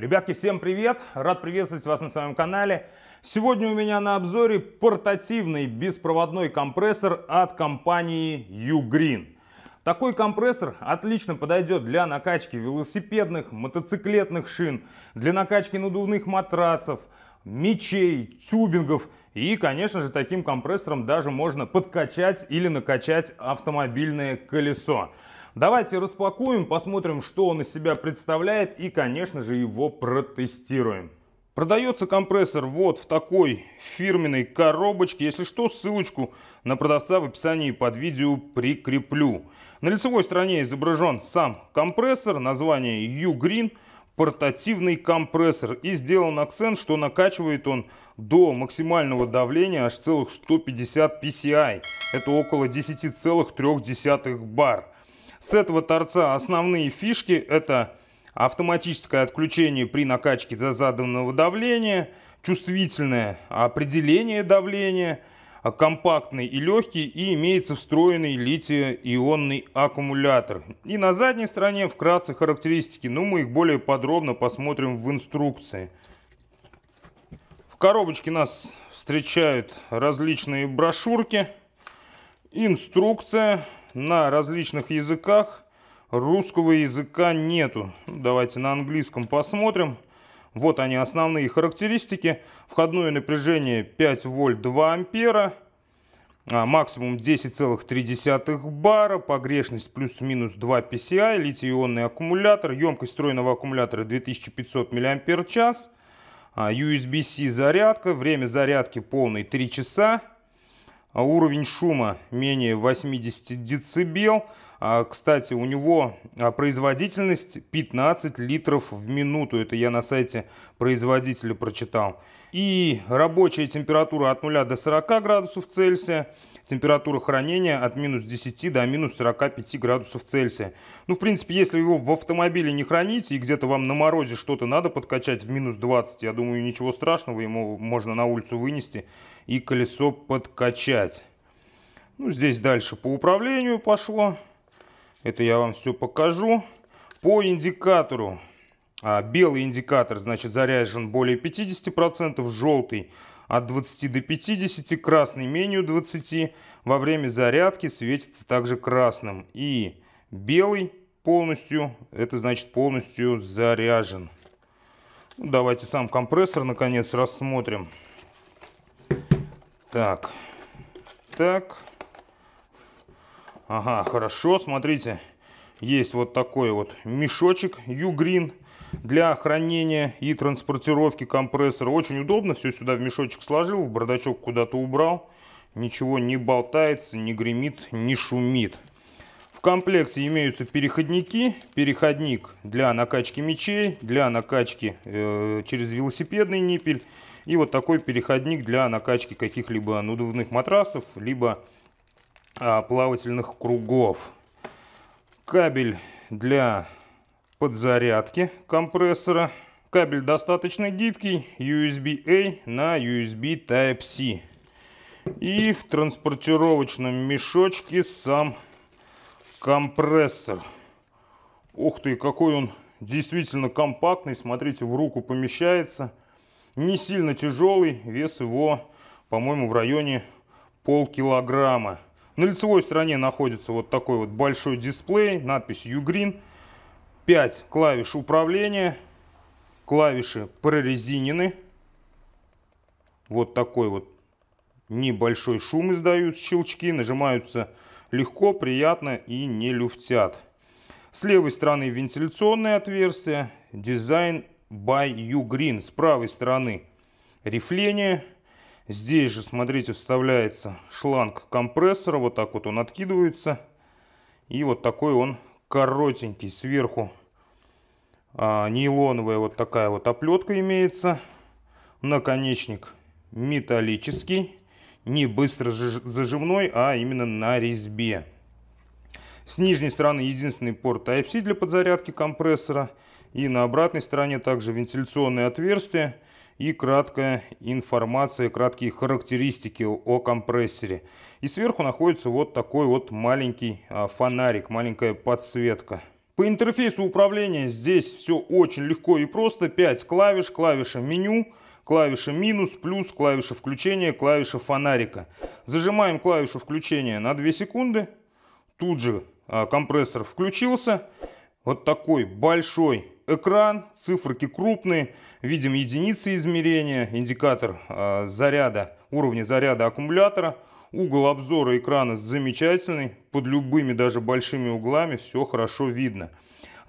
Ребятки, всем привет! Рад приветствовать вас на своем канале. Сегодня у меня на обзоре портативный беспроводной компрессор от компании Ugreen. Такой компрессор отлично подойдет для накачки велосипедных, мотоциклетных шин, для накачки надувных матрацев, мечей, тюбингов. И, конечно же, таким компрессором даже можно подкачать или накачать автомобильное колесо. Давайте распакуем, посмотрим, что он из себя представляет и, конечно же, его протестируем. Продается компрессор вот в такой фирменной коробочке. Если что, ссылочку на продавца в описании под видео прикреплю. На лицевой стороне изображен сам компрессор, название U-Green, портативный компрессор. И сделан акцент, что накачивает он до максимального давления аж целых 150 PCI. Это около 10,3 бар. С этого торца основные фишки это автоматическое отключение при накачке до заданного давления, чувствительное определение давления, компактный и легкий и имеется встроенный литий-ионный аккумулятор. И на задней стороне вкратце характеристики, но мы их более подробно посмотрим в инструкции. В коробочке нас встречают различные брошюрки, инструкция, на различных языках. Русского языка нету. Давайте на английском посмотрим. Вот они основные характеристики. Входное напряжение 5 вольт 2 ампера. А, максимум 10,3 бара, погрешность плюс-минус 2 PCI, литий-ионный аккумулятор, емкость встроенного аккумулятора 2500 мАч, а, USB-C зарядка, время зарядки полный 3 часа. А уровень шума менее 80 децибел. А, кстати, у него а, производительность 15 литров в минуту. Это я на сайте производителя прочитал. И рабочая температура от 0 до 40 градусов Цельсия. Температура хранения от минус 10 до минус 45 градусов Цельсия. Ну, в принципе, если его в автомобиле не храните и где-то вам на морозе что-то надо подкачать в минус 20, я думаю, ничего страшного, ему можно на улицу вынести и колесо подкачать. Ну, здесь дальше по управлению пошло. Это я вам все покажу. По индикатору а, белый индикатор, значит, заряжен более 50%, желтый от 20 до 50, красный менее 20. Во время зарядки светится также красным. И белый полностью, это значит полностью заряжен. Ну, давайте сам компрессор, наконец, рассмотрим. Так, так. Ага, хорошо, смотрите есть вот такой вот мешочек Ugreen для хранения и транспортировки компрессора. Очень удобно, все сюда в мешочек сложил, в бардачок куда-то убрал. Ничего не болтается, не гремит, не шумит. В комплекте имеются переходники. Переходник для накачки мечей, для накачки э, через велосипедный ниппель. И вот такой переходник для накачки каких-либо надувных матрасов, либо э, плавательных кругов кабель для подзарядки компрессора. Кабель достаточно гибкий, USB-A на USB Type-C. И в транспортировочном мешочке сам компрессор. Ух ты, какой он действительно компактный. Смотрите, в руку помещается. Не сильно тяжелый, вес его, по-моему, в районе полкилограмма. На лицевой стороне находится вот такой вот большой дисплей, надпись Ugreen. 5 клавиш управления, клавиши прорезинены. Вот такой вот небольшой шум издают щелчки, нажимаются легко, приятно и не люфтят. С левой стороны вентиляционное отверстие, дизайн by Ugreen. С правой стороны рифление, Здесь же, смотрите, вставляется шланг компрессора. Вот так вот он откидывается. И вот такой он коротенький. Сверху а, нейлоновая вот такая вот оплетка имеется. Наконечник металлический. Не быстро зажимной, а именно на резьбе. С нижней стороны единственный порт Type-C для подзарядки компрессора. И на обратной стороне также вентиляционное отверстие и краткая информация, краткие характеристики о компрессоре. И сверху находится вот такой вот маленький а, фонарик, маленькая подсветка. По интерфейсу управления здесь все очень легко и просто. 5 клавиш, клавиша меню, клавиша минус, плюс, клавиша включения, клавиша фонарика. Зажимаем клавишу включения на 2 секунды. Тут же а, компрессор включился. Вот такой большой экран, циферки крупные, видим единицы измерения, индикатор э, заряда, уровня заряда аккумулятора. Угол обзора экрана замечательный, под любыми даже большими углами все хорошо видно.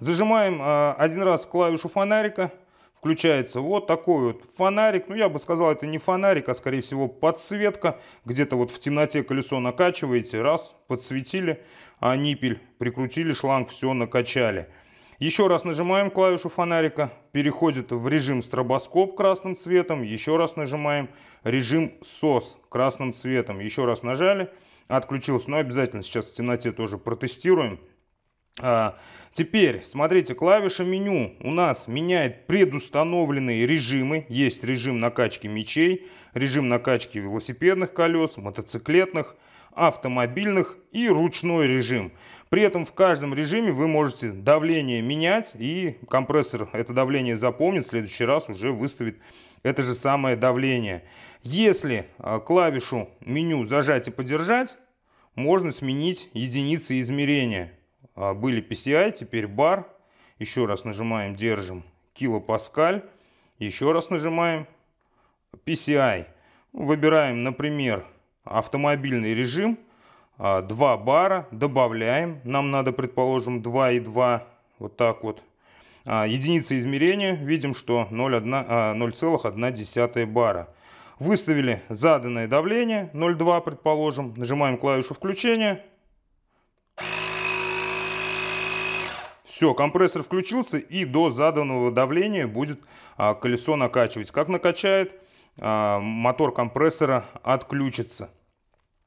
Зажимаем э, один раз клавишу фонарика, включается вот такой вот фонарик. Ну, я бы сказал, это не фонарик, а, скорее всего, подсветка. Где-то вот в темноте колесо накачиваете, раз, подсветили, а ниппель прикрутили, шланг, все накачали. Еще раз нажимаем клавишу фонарика, переходит в режим стробоскоп красным цветом. Еще раз нажимаем режим SOS красным цветом. Еще раз нажали, отключился. Но обязательно сейчас в темноте тоже протестируем. А, теперь, смотрите, клавиша меню у нас меняет предустановленные режимы. Есть режим накачки мечей, режим накачки велосипедных колес, мотоциклетных колес автомобильных и ручной режим. При этом в каждом режиме вы можете давление менять, и компрессор это давление запомнит, в следующий раз уже выставит это же самое давление. Если а, клавишу меню зажать и подержать, можно сменить единицы измерения. А, были PCI, теперь бар. Еще раз нажимаем, держим килопаскаль. Еще раз нажимаем PCI. Выбираем, например, автомобильный режим, 2 а, бара, добавляем, нам надо, предположим, 2 и 2, вот так вот. А, единицы измерения, видим, что 0,1 а, бара. Выставили заданное давление, 0,2, предположим, нажимаем клавишу включения. Все, компрессор включился и до заданного давления будет колесо накачивать. Как накачает? А, мотор компрессора отключится.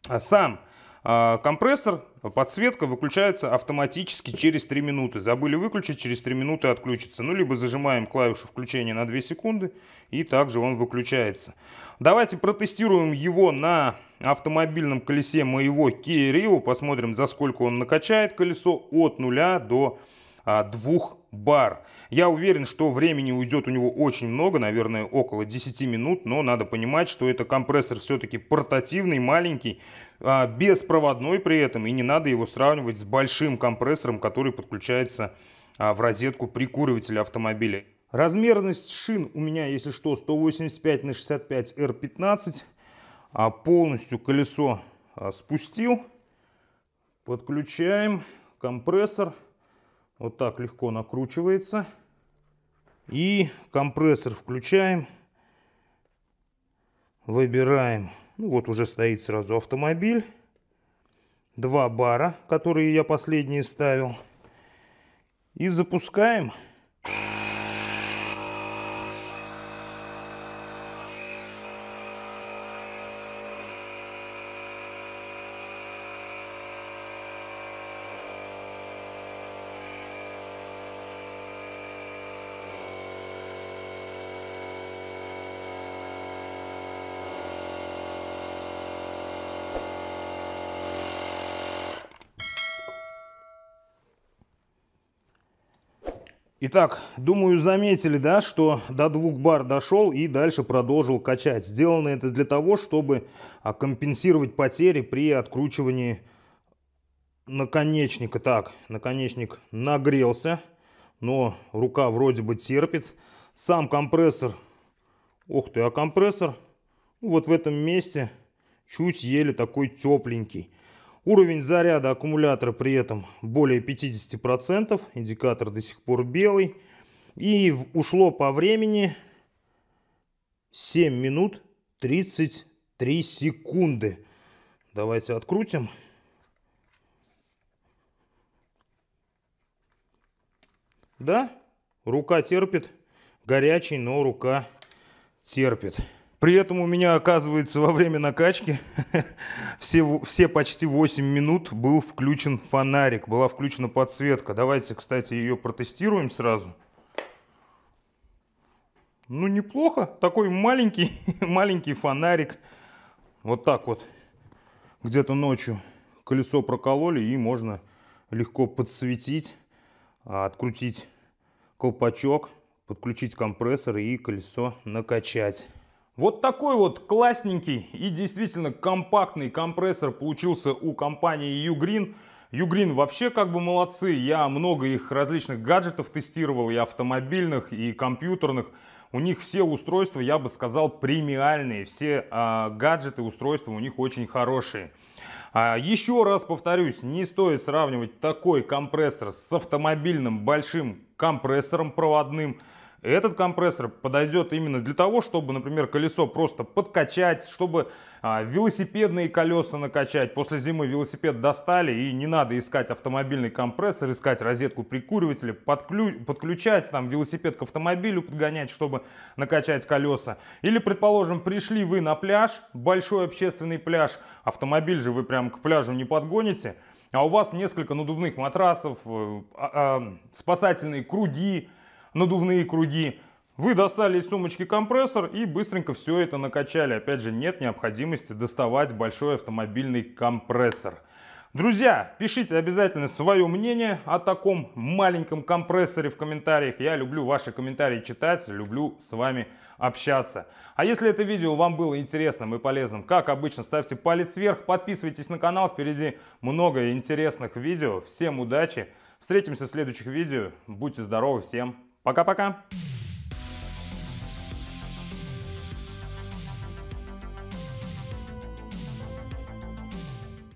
А сам а, компрессор, подсветка выключается автоматически через 3 минуты. Забыли выключить, через 3 минуты отключится. Ну, либо зажимаем клавишу включения на 2 секунды, и также он выключается. Давайте протестируем его на автомобильном колесе моего Kia Rio. Посмотрим, за сколько он накачает колесо от 0 до 100. А, двух бар. Я уверен, что времени уйдет у него очень много, наверное, около 10 минут, но надо понимать, что это компрессор все-таки портативный, маленький, а, беспроводной при этом, и не надо его сравнивать с большим компрессором, который подключается а, в розетку прикуривателя автомобиля. Размерность шин у меня, если что, 185 на 65 R15. Полностью колесо спустил. Подключаем компрессор. Вот так легко накручивается. И компрессор включаем. Выбираем. Ну, вот уже стоит сразу автомобиль. Два бара, которые я последние ставил. И запускаем. Запускаем. Итак, думаю, заметили, да, что до двух бар дошел и дальше продолжил качать. Сделано это для того, чтобы а, компенсировать потери при откручивании наконечника. Так, наконечник нагрелся, но рука вроде бы терпит. Сам компрессор, ух ты, а компрессор ну, вот в этом месте чуть еле такой тепленький. Уровень заряда аккумулятора при этом более 50%, индикатор до сих пор белый. И ушло по времени 7 минут 33 секунды. Давайте открутим. Да, рука терпит. Горячий, но рука терпит. При этом у меня, оказывается, во время накачки все, все почти 8 минут был включен фонарик, была включена подсветка. Давайте, кстати, ее протестируем сразу. Ну, неплохо. Такой маленький, маленький фонарик. Вот так вот. Где-то ночью колесо прокололи, и можно легко подсветить, а, открутить колпачок, подключить компрессор и колесо накачать. Вот такой вот классненький и действительно компактный компрессор получился у компании Ugreen. Ugreen вообще как бы молодцы. Я много их различных гаджетов тестировал, и автомобильных, и компьютерных. У них все устройства, я бы сказал, премиальные. Все э, гаджеты, устройства у них очень хорошие. А еще раз повторюсь, не стоит сравнивать такой компрессор с автомобильным большим компрессором проводным. Этот компрессор подойдет именно для того, чтобы, например, колесо просто подкачать, чтобы а, велосипедные колеса накачать. После зимы велосипед достали и не надо искать автомобильный компрессор, искать розетку прикуривателя, подклю... подключать там велосипед к автомобилю, подгонять, чтобы накачать колеса. Или, предположим, пришли вы на пляж, большой общественный пляж, автомобиль же вы прям к пляжу не подгоните, а у вас несколько надувных матрасов, э, а, а, спасательные круги, надувные круги. Вы достали из сумочки компрессор и быстренько все это накачали. Опять же, нет необходимости доставать большой автомобильный компрессор. Друзья, пишите обязательно свое мнение о таком маленьком компрессоре в комментариях. Я люблю ваши комментарии читать, люблю с вами общаться. А если это видео вам было интересным и полезным, как обычно, ставьте палец вверх, подписывайтесь на канал, впереди много интересных видео. Всем удачи, встретимся в следующих видео, будьте здоровы, всем пока! Пока-пока!